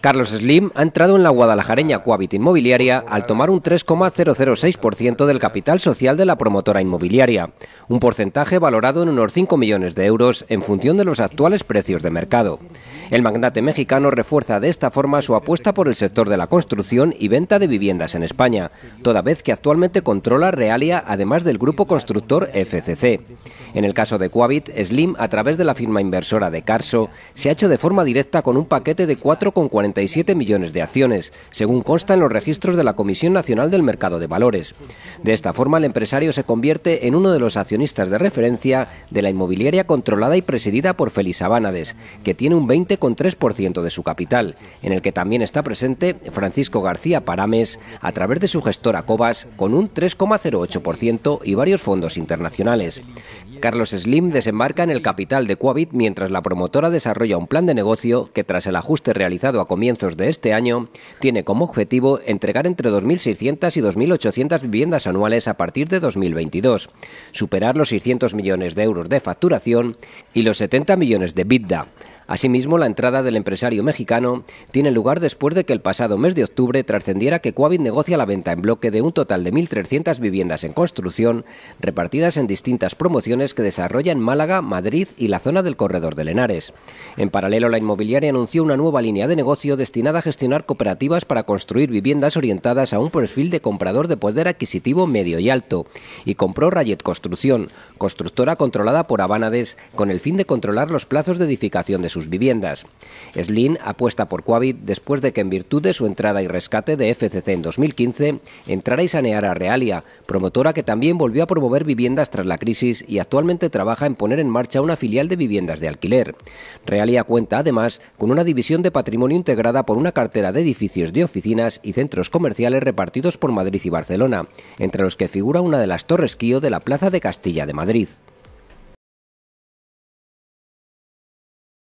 Carlos Slim ha entrado en la guadalajareña Coavit Inmobiliaria al tomar un 3,006% del capital social de la promotora inmobiliaria, un porcentaje valorado en unos 5 millones de euros en función de los actuales precios de mercado. El magnate mexicano refuerza de esta forma su apuesta por el sector de la construcción y venta de viviendas en España, toda vez que actualmente controla Realia además del grupo constructor FCC. En el caso de Coavit, Slim, a través de la firma inversora de Carso, se ha hecho de forma directa con un paquete de 4,47 millones de acciones, según consta en los registros de la Comisión Nacional del Mercado de Valores. De esta forma, el empresario se convierte en uno de los accionistas de referencia de la inmobiliaria controlada y presidida por Feliz Abanades, que tiene un 20 con 3% de su capital, en el que también está presente Francisco García Parames a través de su gestora Cobas con un 3,08% y varios fondos internacionales. Carlos Slim desembarca en el capital de Coavit mientras la promotora desarrolla un plan de negocio que tras el ajuste realizado a comienzos de este año tiene como objetivo entregar entre 2.600 y 2.800 viviendas anuales a partir de 2022, superar los 600 millones de euros de facturación y los 70 millones de BITDA. Asimismo, la entrada del empresario mexicano tiene lugar después de que el pasado mes de octubre trascendiera que Coavit negocia la venta en bloque de un total de 1.300 viviendas en construcción, repartidas en distintas promociones que desarrolla en Málaga, Madrid y la zona del corredor de Lenares. En paralelo, la inmobiliaria anunció una nueva línea de negocio destinada a gestionar cooperativas para construir viviendas orientadas a un perfil de comprador de poder adquisitivo medio y alto, y compró Rayet Construcción, constructora controlada por Habanades, con el fin de controlar los plazos de edificación de su sus viviendas. Slin apuesta por Coavit después de que en virtud de su entrada y rescate de FCC en 2015 entrara y saneara Realia, promotora que también volvió a promover viviendas tras la crisis y actualmente trabaja en poner en marcha una filial de viviendas de alquiler. Realia cuenta además con una división de patrimonio integrada por una cartera de edificios de oficinas y centros comerciales repartidos por Madrid y Barcelona, entre los que figura una de las torres Kio de la Plaza de Castilla de Madrid.